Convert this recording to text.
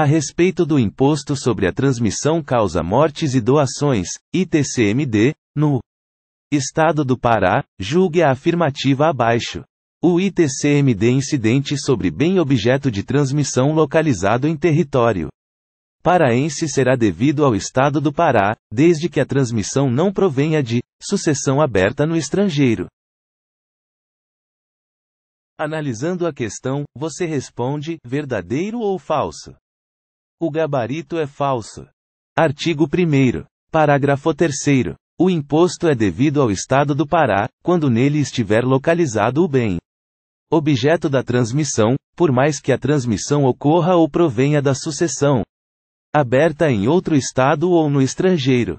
A respeito do Imposto sobre a Transmissão Causa Mortes e Doações, ITCMD, no Estado do Pará, julgue a afirmativa abaixo. O ITCMD incidente sobre bem objeto de transmissão localizado em território paraense será devido ao Estado do Pará, desde que a transmissão não provenha de sucessão aberta no estrangeiro. Analisando a questão, você responde verdadeiro ou falso? O gabarito é falso. Artigo 1. Parágrafo 3. O imposto é devido ao Estado do Pará, quando nele estiver localizado o bem objeto da transmissão, por mais que a transmissão ocorra ou provenha da sucessão aberta em outro Estado ou no estrangeiro.